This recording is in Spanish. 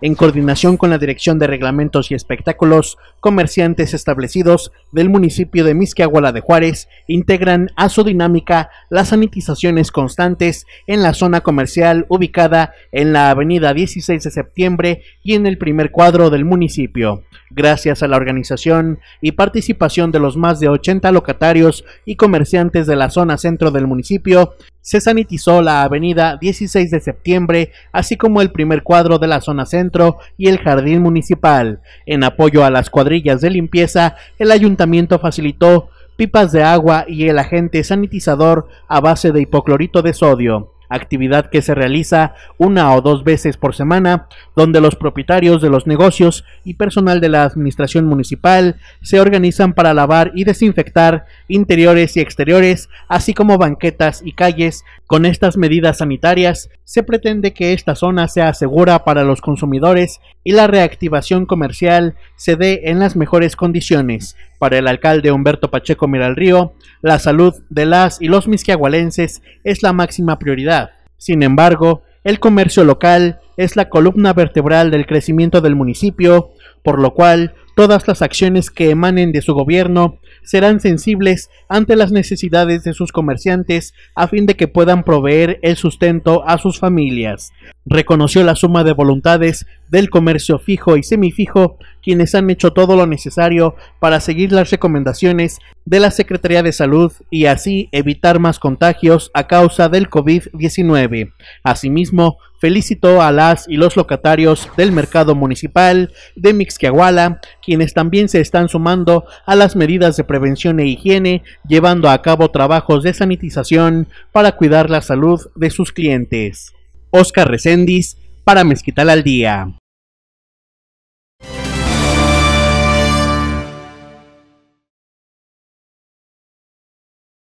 en coordinación con la Dirección de Reglamentos y Espectáculos comerciantes establecidos del municipio de Misquiahuala de Juárez integran a su dinámica las sanitizaciones constantes en la zona comercial ubicada en la avenida 16 de septiembre y en el primer cuadro del municipio. Gracias a la organización y participación de los más de 80 locatarios y comerciantes de la zona centro del municipio, se sanitizó la avenida 16 de septiembre, así como el primer cuadro de la zona centro y el jardín municipal. En apoyo a las cuadras de limpieza, el ayuntamiento facilitó pipas de agua y el agente sanitizador a base de hipoclorito de sodio actividad que se realiza una o dos veces por semana, donde los propietarios de los negocios y personal de la administración municipal se organizan para lavar y desinfectar interiores y exteriores, así como banquetas y calles. Con estas medidas sanitarias se pretende que esta zona sea segura para los consumidores y la reactivación comercial se dé en las mejores condiciones. Para el alcalde Humberto Pacheco Miralrío, la salud de las y los misquiagualenses es la máxima prioridad. Sin embargo, el comercio local es la columna vertebral del crecimiento del municipio por lo cual todas las acciones que emanen de su gobierno serán sensibles ante las necesidades de sus comerciantes a fin de que puedan proveer el sustento a sus familias. Reconoció la suma de voluntades del comercio fijo y semifijo, quienes han hecho todo lo necesario para seguir las recomendaciones de la Secretaría de Salud y así evitar más contagios a causa del COVID-19. Asimismo, felicitó a las y los locatarios del mercado municipal de Mixquiahuala, quienes también se están sumando a las medidas de prevención e higiene, llevando a cabo trabajos de sanitización para cuidar la salud de sus clientes. Oscar Recendis, para Mezquital al Día.